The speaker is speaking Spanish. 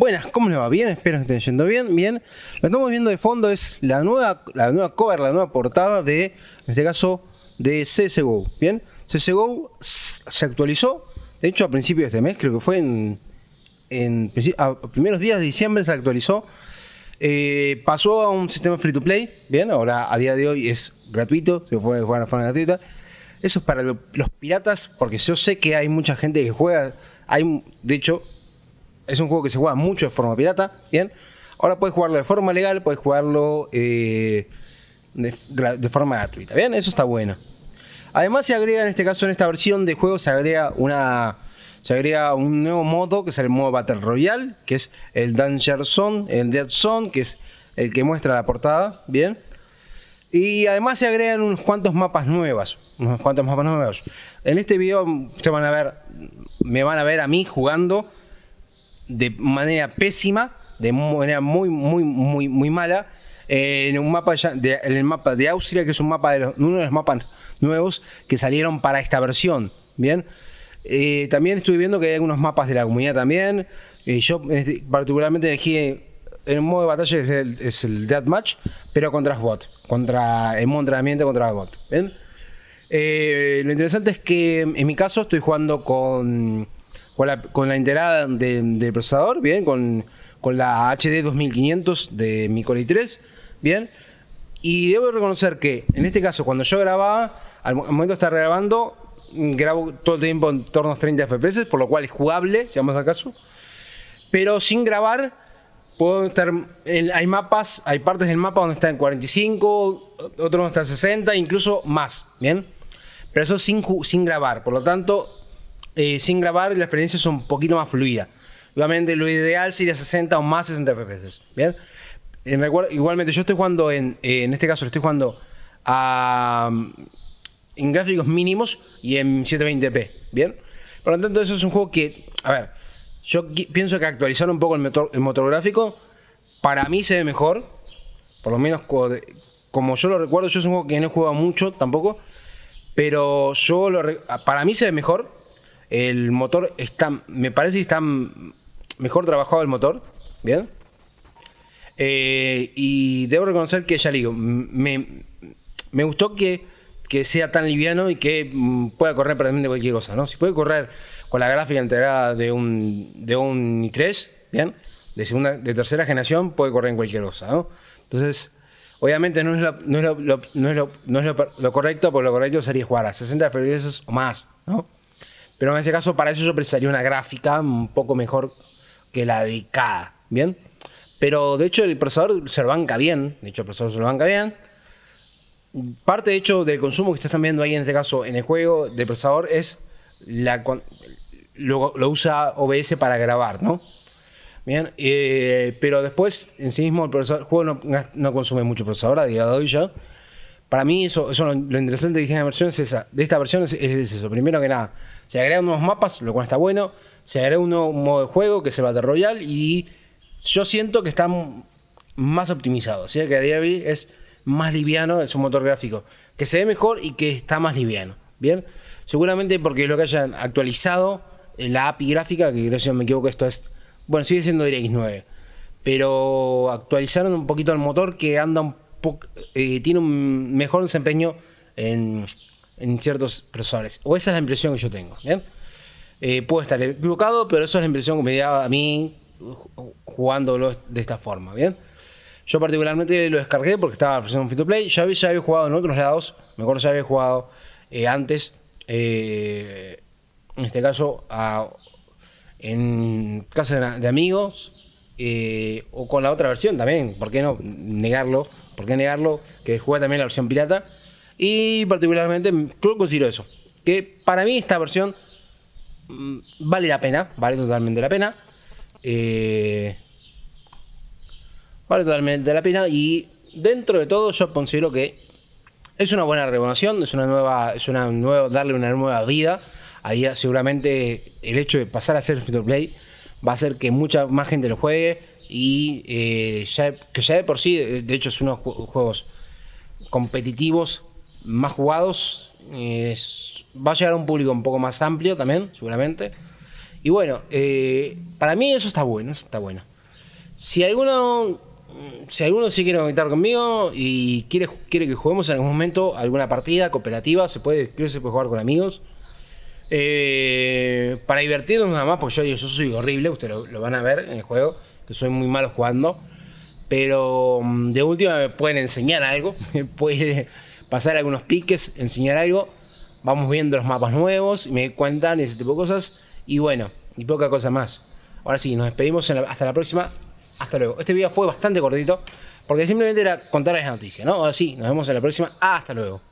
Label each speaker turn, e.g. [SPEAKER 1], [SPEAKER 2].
[SPEAKER 1] Buenas, ¿cómo le va? Bien, espero que estén yendo bien, bien. Lo que estamos viendo de fondo es la nueva, la nueva cover, la nueva portada de, en este caso, de CSGO. Bien, CSGO se actualizó, de hecho a principios de este mes, creo que fue en, en primeros días de diciembre se actualizó. Eh, pasó a un sistema free to play, bien, ahora a día de hoy es gratuito, se puede jugar de forma gratuita. Eso es para los piratas, porque yo sé que hay mucha gente que juega, hay, de hecho, es un juego que se juega mucho de forma pirata, ¿bien? Ahora puedes jugarlo de forma legal, puedes jugarlo eh, de, forma gratuita, ¿bien? Eso está bueno. Además se agrega, en este caso, en esta versión de juego, se agrega una... Se agrega un nuevo modo que es el modo Battle Royale, que es el Danger Zone, el Dead Zone, que es el que muestra la portada, ¿bien? Y además se agregan unos cuantos mapas nuevas, unos cuantos mapas nuevos. En este video se van a ver, me van a ver a mí jugando de manera pésima, de manera muy, muy, muy, muy mala. Eh, en un mapa de, el mapa de Austria, que es un mapa de uno de los mapas nuevos que salieron para esta versión. Bien. Eh, también estuve viendo que hay algunos mapas de la comunidad también. Eh, yo este, particularmente elegí el modo de batalla es el, es el Deathmatch, pero contra bot, contra el modo entrenamiento contra bot. ¿bien? lo interesante es que en mi caso estoy jugando con con la, integrada del procesador, bien, con, con la HD 2500 de mi Core i3, bien. Y debo reconocer que en este caso, cuando yo grababa, al momento de estar grabando, mm, grabo todo el tiempo en torno a 30 FPS, por lo cual es jugable, si vamos al caso. Pero sin grabar, puedo estar. hay mapas, hay partes del mapa donde está en 45, otros donde está en 60, incluso más, ¿bien? Pero eso sin, sin grabar, por lo tanto, eh, sin grabar la experiencia es un poquito más fluida. Obviamente lo ideal sería 60 o más 60 FPS. ¿Bien? Eh, igualmente yo estoy jugando en, eh, en este caso estoy jugando a, mm, en gráficos mínimos y en 720p. ¿Bien? Por lo tanto, eso es un juego que, a ver, yo pienso que actualizar un poco el motor, gráfico, para mí se ve mejor, por lo menos como yo lo recuerdo, yo es un juego que no he jugado mucho tampoco, pero yo lo, para mí se ve mejor, el motor está, me parece que está mejor trabajado el motor, ¿bien? Eh, y debo reconocer que, ya le digo, me, gustó que, que, sea tan liviano y que mm, pueda correr prácticamente cualquier cosa, ¿no? Si puede correr con la gráfica integrada de un, de un i3, ¿bien? De, segunda, de tercera generación puede correr en cualquier cosa, ¿no? Entonces, obviamente no es, lo, correcto, porque lo correcto sería jugar a 60 FPS o más, ¿no? Pero en ese caso, para eso yo precisaría una gráfica un poco mejor que la de ¿bien? Pero de hecho el procesador se lo banca bien, de hecho el procesador se lo banca bien. Parte de hecho del consumo que están viendo ahí en este caso en el juego de procesador es la, lo, lo usa OBS para grabar, ¿no? Bien, eh, pero después en sí mismo el, juego no, no, consume mucho procesador a día de hoy ya. Para mí eso, eso lo, interesante de esta versión es eso. Primero que nada, se agregan nuevos mapas, lo cual está bueno. Se agrega un nuevo modo de juego que se va Battle Royale y yo siento que está más optimizado. O sea que a día de hoy es más liviano, en su motor gráfico que se ve mejor y que está más liviano. Bien, seguramente porque lo que hayan actualizado en eh, la API gráfica, que creo si no me equivoco, esto es. Bueno, sigue siendo DirectX 9, pero actualizaron un poquito el motor que anda un eh, tiene un mejor desempeño en, en, ciertos procesadores O esa es la impresión que yo tengo. ¿bien? Eh, puedo estar equivocado, pero esa es la impresión que me daba a mí jugándolo de esta forma. ¿bien? Yo particularmente lo descargué porque estaba en free to play. Ya había, había jugado en otros lados. Me acuerdo ya había jugado eh, antes. en este caso, en casa de, de amigos eh, o con la otra versión también, ¿por qué no negarlo? ¿Por qué negarlo? Que juega también la versión pirata. Y particularmente yo considero eso, que para mí esta versión mm, vale la pena, vale totalmente la pena. Eh, vale totalmente la pena y dentro de todo yo considero que es una buena renovación, es una nueva, es una nueva, darle una nueva vida. Ahí seguramente el hecho de pasar a ser free to play va a ser que mucha más gente lo juegue y eh, que ya de por sí, eh, de hecho es uno de los juegos competitivos más jugados, eh, va a llegar a un público un poco más amplio también, seguramente. Y bueno, para mí eso está bueno, está bueno. Si alguno, si alguno sí quiere conectar conmigo y quiere, quiere que juguemos en algún momento alguna partida cooperativa, se puede, creo que se puede jugar con amigos. Eh, para divertirnos nada más, porque yo soy horrible, ustedes lo, van a ver en el juego, que soy muy malo jugando. Pero mm, de última me pueden enseñar algo, me puede pasar algunos piques, enseñar algo. Vamos viendo los mapas nuevos, me cuentan ese tipo de cosas. Y bueno, y poca cosa más. Ahora sí, nos despedimos hasta la próxima. Hasta luego. Este video fue bastante cortito, porque simplemente era contarles la noticia ¿no? Ahora sí, nos vemos en la próxima. Hasta luego.